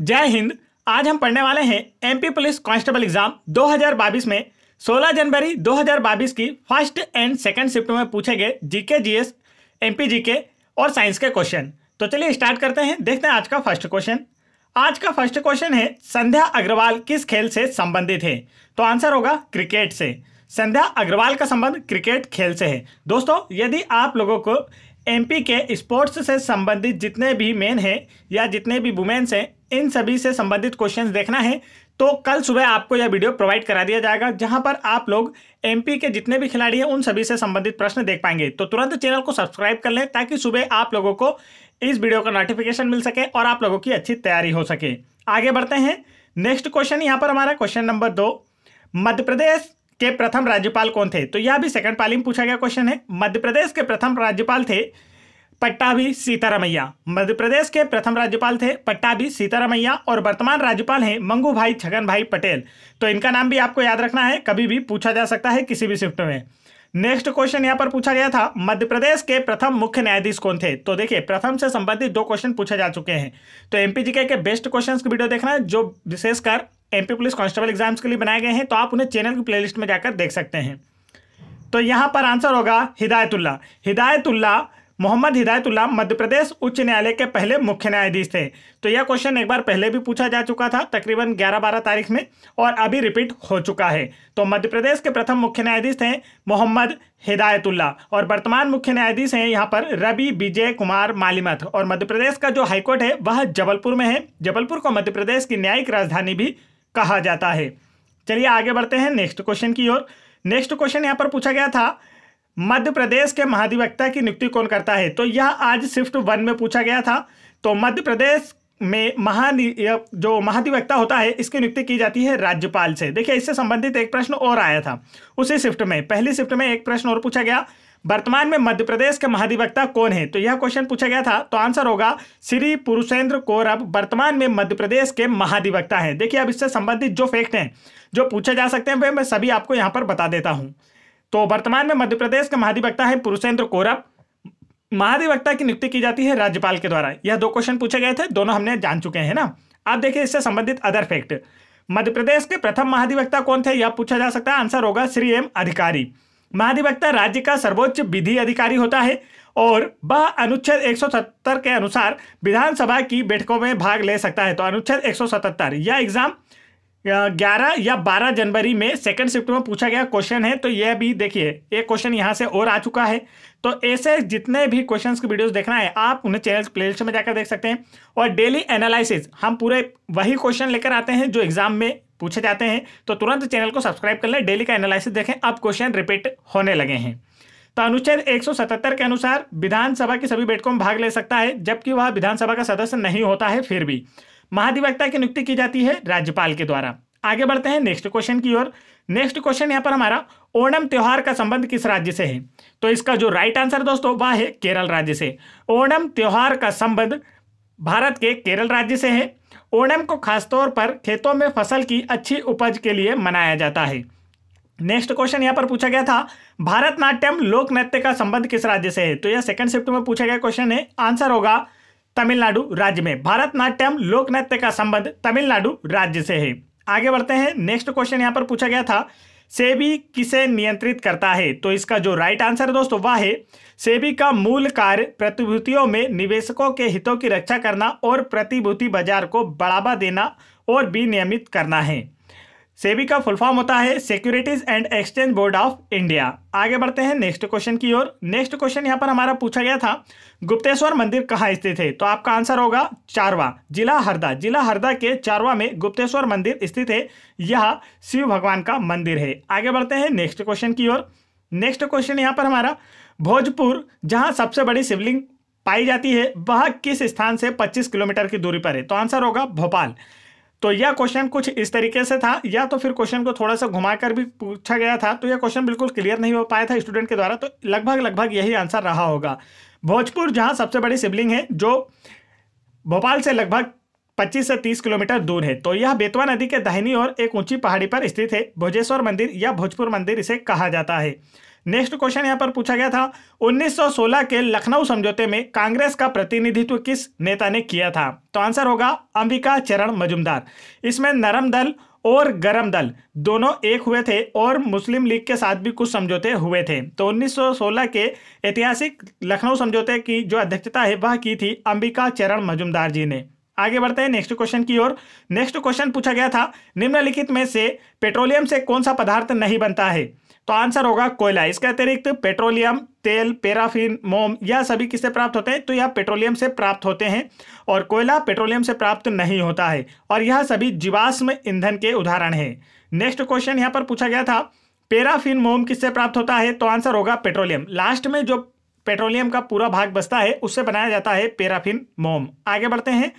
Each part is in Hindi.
जय हिंद आज हम पढ़ने वाले हैं एमपी पुलिस कांस्टेबल एग्जाम 2022 में 16 जनवरी 2022 की फर्स्ट एंड सेकंड शिफ्ट में पूछे गए जीके जीएस एमपी जीके और साइंस के क्वेश्चन तो चलिए स्टार्ट करते हैं देखते हैं आज का फर्स्ट क्वेश्चन आज का फर्स्ट क्वेश्चन है संध्या अग्रवाल किस खेल से संबंधित है तो आंसर होगा क्रिकेट से संध्या अग्रवाल का संबंध क्रिकेट खेल से है दोस्तों यदि आप लोगों को एमपी के स्पोर्ट्स से संबंधित जितने भी मेन हैं या जितने भी वुमेन्स हैं इन सभी से संबंधित क्वेश्चंस देखना है तो कल सुबह आपको यह वीडियो प्रोवाइड करा दिया जाएगा जहां पर आप लोग एमपी के जितने भी खिलाड़ी हैं उन सभी से संबंधित प्रश्न देख पाएंगे तो तुरंत चैनल को सब्सक्राइब कर लें ताकि सुबह आप लोगों को इस वीडियो का नोटिफिकेशन मिल सके और आप लोगों की अच्छी तैयारी हो सके आगे बढ़ते हैं नेक्स्ट क्वेश्चन यहाँ पर हमारा क्वेश्चन नंबर दो मध्य प्रदेश के प्रथम राज्यपाल कौन थे तो यह भी सेकंड पाली में पूछा गया क्वेश्चन है मध्य प्रदेश के प्रथम राज्यपाल थे पट्टाभी सीतारामैया मध्य प्रदेश के प्रथम राज्यपाल थे पट्टाभी सीतारामैया और वर्तमान राज्यपाल हैं मंगू भाई छगन भाई पटेल तो इनका नाम भी आपको याद रखना है कभी भी पूछा जा सकता है किसी भी शिफ्ट में नेक्स्ट क्वेश्चन यहाँ पर पूछा गया था मध्य प्रदेश के प्रथम मुख्य न्यायाधीश कौन थे तो देखिए प्रथम से संबंधित दो क्वेश्चन पूछे जा चुके हैं तो पी के बेस्ट क्वेश्चन की वीडियो देखना जो विशेषकर एमपी पुलिस कांस्टेबल एग्जाम्स के लिए बनाए गए हैं तो आप उन्हें चैनल की प्ले में जाकर देख सकते हैं तो यहाँ पर आंसर होगा हिदायतुल्ला हिदायतुल्ला मोहम्मद हिदायतुल्लाह मध्य प्रदेश उच्च न्यायालय के पहले मुख्य न्यायाधीश थे तो यह क्वेश्चन एक बार पहले भी पूछा जा चुका था तकरीबन 11-12 तारीख में और अभी रिपीट हो चुका है तो मध्य प्रदेश के प्रथम मुख्य न्यायाधीश थे मोहम्मद हिदायतुल्ला और वर्तमान मुख्य न्यायाधीश हैं यहाँ पर रवि विजय कुमार मालिमथ और मध्य प्रदेश का जो हाईकोर्ट है वह जबलपुर में है जबलपुर को मध्य प्रदेश की न्यायिक राजधानी भी कहा जाता है चलिए आगे बढ़ते हैं नेक्स्ट क्वेश्चन की ओर नेक्स्ट क्वेश्चन यहाँ पर पूछा गया था मध्य प्रदेश के महाधिवक्ता की नियुक्ति कौन करता है तो यह आज शिफ्ट वन में पूछा गया था तो मध्य प्रदेश में महानि जो महाधिवक्ता होता है इसकी नियुक्ति की जाती है राज्यपाल से देखिए इससे संबंधित एक प्रश्न और आया था उसी शिफ्ट में पहली शिफ्ट में एक प्रश्न और पूछा गया वर्तमान में मध्य प्रदेश के महाधिवक्ता कौन है तो यह क्वेश्चन पूछा गया था तो आंसर होगा श्री पुरुषेंद्र अब वर्तमान में मध्य प्रदेश के महाधिवक्ता है देखिए अब इससे संबंधित जो फैक्ट हैं जो पूछे जा सकते हैं वह मैं सभी आपको यहाँ पर बता देता हूँ तो वर्तमान में मध्य प्रदेश के महाधिवक्ता है पुरुषेंद्र कोरब महाधिवक्ता की नियुक्ति की जाती है राज्यपाल के द्वारा यह दो क्वेश्चन पूछे गए थे दोनों हमने जान चुके हैं ना आप देखिए इससे संबंधित अदर फैक्ट मध्य प्रदेश के प्रथम महाधिवक्ता कौन थे यह पूछा जा सकता है आंसर होगा श्री एम अधिकारी महाधिवक्ता राज्य का सर्वोच्च विधि अधिकारी होता है और वह अनुच्छेद 177 के अनुसार विधानसभा की बैठकों में भाग ले सकता है तो अनुच्छेद 177 यह एग्जाम ग्यारह या बारह जनवरी में सेकंड शिफ्ट में पूछा गया क्वेश्चन है तो यह भी देखिए एक क्वेश्चन यहाँ से और आ चुका है तो ऐसे जितने भी क्वेश्चंस की वीडियोस देखना है आप उन्हें चैनल लिस्ट में जाकर देख सकते हैं और डेली एनालिसिस हम पूरे वही क्वेश्चन लेकर आते हैं जो एग्जाम में पूछे जाते हैं तो तुरंत चैनल को सब्सक्राइब कर लें डेली का एनालिसिस देखें अब क्वेश्चन रिपीट होने लगे हैं तो अनुच्छेद 177 के अनुसार विधानसभा की सभी बैठकों में भाग ले सकता है जबकि वह विधानसभा का सदस्य नहीं होता है फिर भी महाधिवक्ता की नियुक्ति की जाती है राज्यपाल के द्वारा आगे बढ़ते हैं नेक्स्ट क्वेश्चन की ओर नेक्स्ट क्वेश्चन यहाँ पर हमारा ओणम त्यौहार का संबंध किस राज्य से है तो इसका जो राइट आंसर दोस्तों वह है केरल राज्य से ओणम त्यौहार का संबंध भारत के केरल राज्य से है ओणम को खासतौर पर खेतों में फसल की अच्छी उपज के लिए मनाया जाता है नेक्स्ट क्वेश्चन यहाँ पर पूछा गया था भारतनाट्यम लोक नृत्य का संबंध किस राज्य से है तो यह सेकंड शिफ्ट में पूछा गया क्वेश्चन है आंसर होगा तमिलनाडु राज्य में भारतनाट्यम लोक नृत्य का संबंध तमिलनाडु राज्य से है आगे बढ़ते हैं नेक्स्ट क्वेश्चन यहाँ पर पूछा गया था सेबी किसे नियंत्रित करता है तो इसका जो राइट आंसर है दोस्तों वह है सेबी का मूल कार्य प्रतिभूतियों में निवेशकों के हितों की रक्षा करना और प्रतिभूति बाजार को बढ़ावा देना और विनियमित करना है सेबी का फुल फॉर्म होता है securities and exchange board of India आगे बढ़ते हैं नेक्स्ट क्वेश्चन की ओर नेक्स्ट क्वेश्चन यहाँ पर हमारा पूछा गया था गुप्तेश्वर मंदिर कहाँ स्थित है तो आपका आंसर होगा चारवा जिला हरदा जिला हरदा के चारवा में गुप्तेश्वर मंदिर स्थित है यह शिव भगवान का मंदिर है आगे बढ़ते हैं नेक्स्ट क्वेश्चन की ओर नेक्स्ट क्वेश्चन यहाँ पर हमारा भोजपुर जहाँ सबसे बड़ी शिवलिंग पाई जाती है वह किस स्थान से पच्चीस किलोमीटर की दूरी पर है तो आंसर होगा भोपाल तो यह क्वेश्चन कुछ इस तरीके से था या तो फिर क्वेश्चन को थोड़ा सा घुमाकर भी पूछा गया था तो यह क्वेश्चन बिल्कुल क्लियर नहीं हो पाया था स्टूडेंट के द्वारा तो लगभग लगभग यही आंसर रहा होगा भोजपुर जहां सबसे बड़ी सिबलिंग है जो भोपाल से लगभग 25 से 30 किलोमीटर दूर है तो यह बेतवा नदी के दाहिनी और एक ऊंची पहाड़ी पर स्थित है भोजेश्वर मंदिर या भोजपुर मंदिर इसे कहा जाता है नेक्स्ट क्वेश्चन यहां पर पूछा गया था 1916 के लखनऊ समझौते में कांग्रेस का प्रतिनिधित्व किस नेता ने किया था तो आंसर होगा अंबिका चरण मजुमदार इसमें नरम दल और गरम दल दोनों एक हुए थे और मुस्लिम लीग के साथ भी कुछ समझौते हुए थे तो 1916 के ऐतिहासिक लखनऊ समझौते की जो अध्यक्षता है वह की थी अंबिका चरण मजुमदार जी ने आगे बढ़ते हैं नेक्स्ट क्वेश्चन की ओर नेक्स्ट क्वेश्चन पूछा गया था निम्नलिखित में से पेट्रोलियम से कौन सा पदार्थ नहीं बनता है तो आंसर होगा कोयला इसके अतिरिक्त पेट्रोलियम तेल पेराफिन मोम यह सभी किससे प्राप्त होते हैं तो यह पेट्रोलियम से प्राप्त होते हैं और कोयला पेट्रोलियम से प्राप्त नहीं होता है और यह सभी जीवाश्म ईंधन के उदाहरण हैं नेक्स्ट क्वेश्चन यहाँ पर पूछा गया था पेराफिन मोम किससे प्राप्त होता है तो आंसर होगा पेट्रोलियम लास्ट में जो पेट्रोलियम का पूरा भाग बसता है उससे बनाया जाता है पेराफिन मोम आगे बढ़ते हैं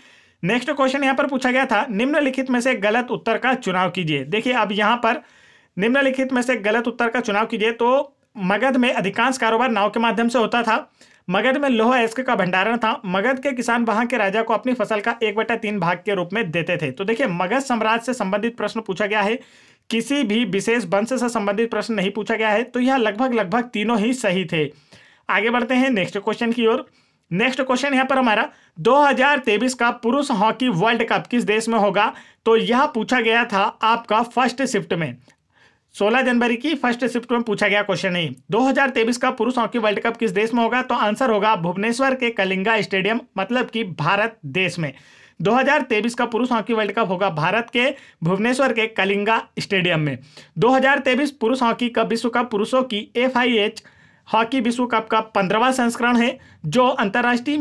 नेक्स्ट क्वेश्चन यहाँ पर पूछा गया था निम्नलिखित में से गलत उत्तर का चुनाव कीजिए देखिए अब यहाँ पर निम्नलिखित में से गलत उत्तर का चुनाव कीजिए तो मगध में अधिकांश कारोबार नाव के माध्यम से होता था मगध में लोह एस्क का भंडारण था मगध के किसान वहां के राजा को अपनी फसल का एक बटा तीन भाग के रूप में देते थे तो देखिए मगध साम्राज्य से संबंधित प्रश्न पूछा गया है किसी भी विशेष वंश से संबंधित प्रश्न नहीं पूछा गया है तो यह लगभग लगभग तीनों ही सही थे आगे बढ़ते हैं नेक्स्ट क्वेश्चन की ओर नेक्स्ट क्वेश्चन यहाँ पर हमारा दो का पुरुष हॉकी वर्ल्ड कप किस देश में होगा तो यह पूछा गया था आपका फर्स्ट शिफ्ट में 16 जनवरी की फर्स्ट शिफ्ट में पूछा गया क्वेश्चन है 2023 का पुरुष हॉकी वर्ल्ड कप किस देश में होगा तो आंसर होगा भुवनेश्वर के कलिंगा स्टेडियम मतलब कि भारत देश में 2023 का पुरुष हॉकी वर्ल्ड कप होगा भारत के भुवनेश्वर के कलिंगा स्टेडियम में 2023 पुरुष हॉकी का विश्व कप पुरुषों की एफ हॉकी विश्व कप का पंद्रहवा संस्करण है जो अंतर्राष्ट्रीय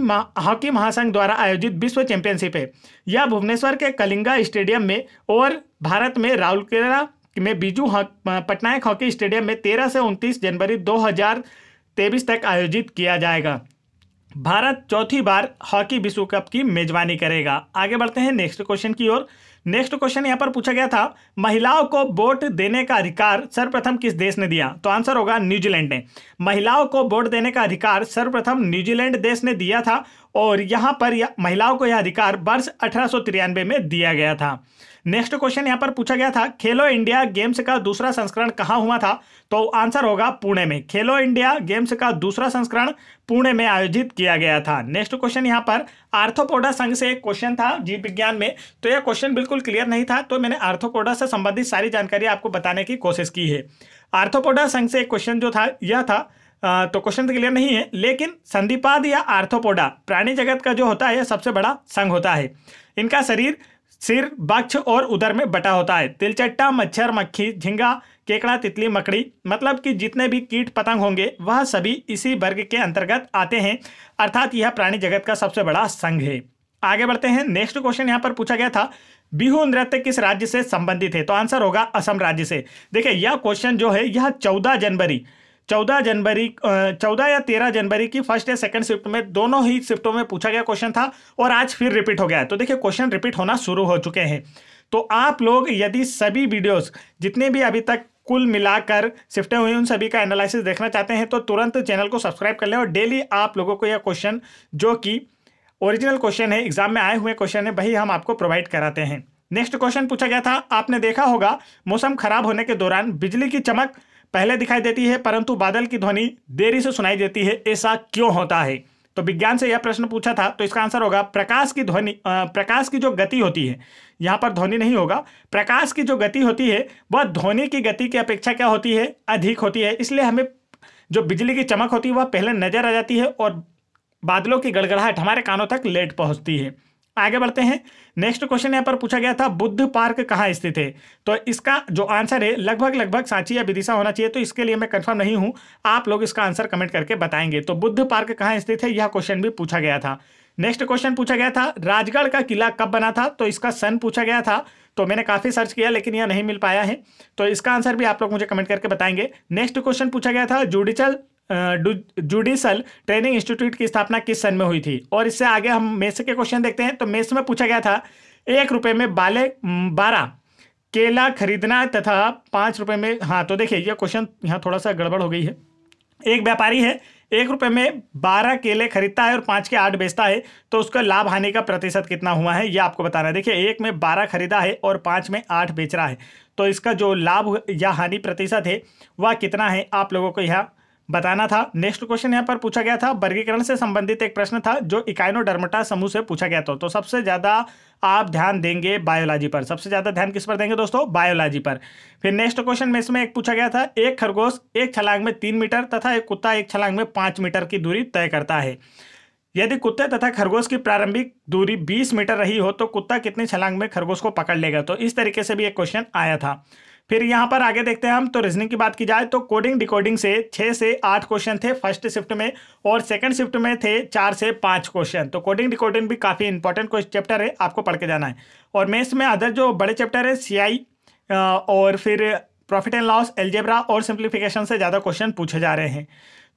हॉकी महासंघ द्वारा आयोजित विश्व चैंपियनशिप है यह भुवनेश्वर के कलिंगा स्टेडियम में और भारत में राउरकेला में बीजू पटनायक हॉकी स्टेडियम में तेरह से उनतीस जनवरी 2023 तक आयोजित किया जाएगा भारत चौथी बार हॉकी विश्व कप की मेजबानी करेगा आगे बढ़ते हैं नेक्स्ट क्वेश्चन की ओर नेक्स्ट क्वेश्चन यहाँ पर पूछा गया था महिलाओं को वोट देने का अधिकार सर्वप्रथम किस देश ने दिया तो आंसर होगा न्यूजीलैंड ने महिलाओं को वोट देने का अधिकार सर्वप्रथम न्यूजीलैंड देश ने दिया था और यहाँ पर महिलाओं को यह अधिकार वर्ष अठारह में दिया गया था नेक्स्ट क्वेश्चन यहाँ पर पूछा गया था खेलो इंडिया गेम्स का दूसरा संस्करण कहाँ हुआ था तो आंसर होगा पुणे में खेलो इंडिया गेम्स का दूसरा संस्करण पुणे में आयोजित किया गया था नेक्स्ट क्वेश्चन यहाँ पर आर्थोपोडा संघ से एक क्वेश्चन था जीव विज्ञान में तो यह क्वेश्चन बिल्कुल क्लियर नहीं था तो मैंने आर्थोपोडा से संबंधित सारी जानकारी आपको बताने की कोशिश की है आर्थोपोडा संघ से एक क्वेश्चन जो था यह था तो क्वेश्चन तो क्लियर नहीं है लेकिन संधिपाद या आर्थोपोडा प्राणी जगत का जो होता है सबसे बड़ा संघ होता है इनका शरीर सिर बक्ष और उदर में बटा होता है तिलचट्टा मच्छर मक्खी झींगा केकड़ा तितली मकड़ी मतलब कि जितने भी कीट पतंग होंगे वह सभी इसी वर्ग के अंतर्गत आते हैं अर्थात यह प्राणी जगत का सबसे बड़ा संघ है आगे बढ़ते हैं नेक्स्ट क्वेश्चन यहाँ पर पूछा गया था बिहू नृत्य किस राज्य से संबंधित है तो आंसर होगा असम राज्य से देखिए यह क्वेश्चन जो है यह चौदह जनवरी चौदह जनवरी चौदह या तेरह जनवरी की फर्स्ट या सेकंड शिफ्ट में दोनों ही शिफ्टों में पूछा गया क्वेश्चन था और आज फिर रिपीट हो गया है तो देखिए क्वेश्चन रिपीट होना शुरू हो चुके हैं तो आप लोग यदि सभी वीडियोस जितने भी अभी तक कुल मिलाकर शिफ्टें हुई उन सभी का एनालिसिस देखना चाहते हैं तो तुरंत चैनल को सब्सक्राइब कर लें और डेली आप लोगों को यह क्वेश्चन जो कि ओरिजिनल क्वेश्चन है एग्जाम में आए हुए क्वेश्चन है वही हम आपको प्रोवाइड कराते हैं नेक्स्ट क्वेश्चन पूछा गया था आपने देखा होगा मौसम खराब होने के दौरान बिजली की चमक पहले दिखाई देती है परंतु बादल की ध्वनि देरी से सुनाई देती है ऐसा क्यों होता है तो विज्ञान से यह प्रश्न पूछा था तो इसका आंसर होगा प्रकाश की ध्वनि प्रकाश की जो गति होती है यहाँ पर ध्वनि नहीं होगा प्रकाश की जो गति होती है वह ध्वनि की गति की अपेक्षा क्या होती है अधिक होती है इसलिए हमें जो बिजली की चमक होती है वह पहले नजर आ जाती है और बादलों की गड़गड़ाहट हमारे कानों तक लेट पहुँचती है आगे बढ़ते हैं नेक्स्ट क्वेश्चन यहाँ पर पूछा गया था बुद्ध पार्क कहाँ स्थित है तो इसका जो आंसर है लगभग लगभग सांची या विदिशा होना चाहिए तो इसके लिए मैं कंफर्म नहीं हूँ आप लोग इसका आंसर कमेंट करके बताएंगे तो बुद्ध पार्क कहाँ स्थित है यह क्वेश्चन भी पूछा गया था नेक्स्ट क्वेश्चन पूछा गया था राजगढ़ का किला कब बना था तो इसका सन पूछा गया था तो मैंने काफ़ी सर्च किया लेकिन यह नहीं मिल पाया है तो इसका आंसर भी आप लोग मुझे कमेंट करके बताएंगे नेक्स्ट क्वेश्चन पूछा गया था जुडिशल जुडिशल ट्रेनिंग इंस्टीट्यूट की स्थापना किस सन में हुई थी और इससे आगे हम मेस के क्वेश्चन देखते हैं तो मेस में पूछा गया था एक रुपये में बाले बारह केला खरीदना तथा पाँच रुपये में हाँ तो देखिए यह क्वेश्चन यहाँ थोड़ा सा गड़बड़ हो गई है एक व्यापारी है एक रुपये में बारह केले खरीदता है और पाँच के आठ बेचता है तो उसका लाभ हानि का प्रतिशत कितना हुआ है ये आपको बताना है देखिए एक में बारह खरीदा है और पाँच में आठ बेच रहा है तो इसका जो लाभ या हानि प्रतिशत है वह कितना है आप लोगों को यह बताना था नेक्स्ट क्वेश्चन यहाँ पर पूछा गया था वर्गीकरण से संबंधित एक प्रश्न था जो इकाइनो समूह से पूछा गया था तो सबसे ज़्यादा आप ध्यान देंगे बायोलॉजी पर सबसे ज़्यादा ध्यान किस पर देंगे दोस्तों बायोलॉजी पर फिर नेक्स्ट क्वेश्चन में इसमें एक पूछा गया था एक खरगोश एक छलांग में तीन मीटर तथा एक कुत्ता एक छलांग में पांच मीटर की दूरी तय करता है यदि कुत्ते तथा खरगोश की प्रारंभिक दूरी 20 मीटर रही हो तो कुत्ता कितने छलांग में खरगोश को पकड़ लेगा तो इस तरीके से भी एक क्वेश्चन आया था फिर यहाँ पर आगे देखते हैं हम तो रीजनिंग की बात की जाए तो कोडिंग डिकोडिंग से छः से आठ क्वेश्चन थे फर्स्ट शिफ्ट में और सेकंड शिफ्ट में थे चार से पाँच क्वेश्चन तो कोडिंग डिकोडिंग भी काफ़ी इंपॉर्टेंट चैप्टर है आपको पढ़ के जाना है और मैथ्स में अदर जो बड़े चैप्टर है सी और फिर प्रॉफिट एंड लॉस एल्जेब्रा और सिंप्लीफिकेशन से ज़्यादा क्वेश्चन पूछे जा रहे हैं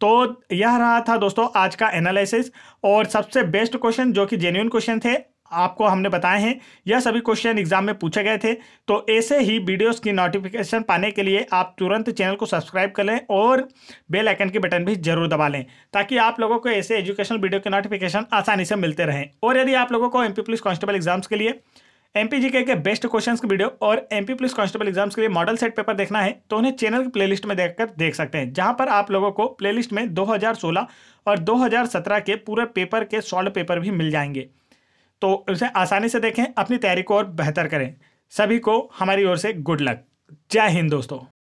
तो यह रहा था दोस्तों आज का एनालिसिस और सबसे बेस्ट क्वेश्चन जो कि जेन्यून क्वेश्चन थे आपको हमने बताए हैं यह सभी क्वेश्चन एग्जाम में पूछे गए थे तो ऐसे ही वीडियोस की नोटिफिकेशन पाने के लिए आप तुरंत चैनल को सब्सक्राइब कर लें और बेल आइकन के बटन भी जरूर दबा लें ताकि आप लोगों को ऐसे एजुकेशनल वीडियो के नोटिफिकेशन आसानी से मिलते रहें और यदि आप लोगों को एम पुलिस कांस्टेबल एग्जाम्स के लिए एम पी के बेस्ट क्वेश्चन की वीडियो और एमपी पुलिस कॉन्स्टेबल एग्जाम्स के लिए मॉडल सेट पेपर देखना है तो उन्हें चैनल की प्लेलिस्ट में देख देख सकते हैं जहां पर आप लोगों को प्लेलिस्ट में दो और 2017 के पूरे पेपर के सॉल्व पेपर भी मिल जाएंगे तो उसे आसानी से देखें अपनी तैयारी को और बेहतर करें सभी को हमारी ओर से गुड लक जय हिंद दोस्तों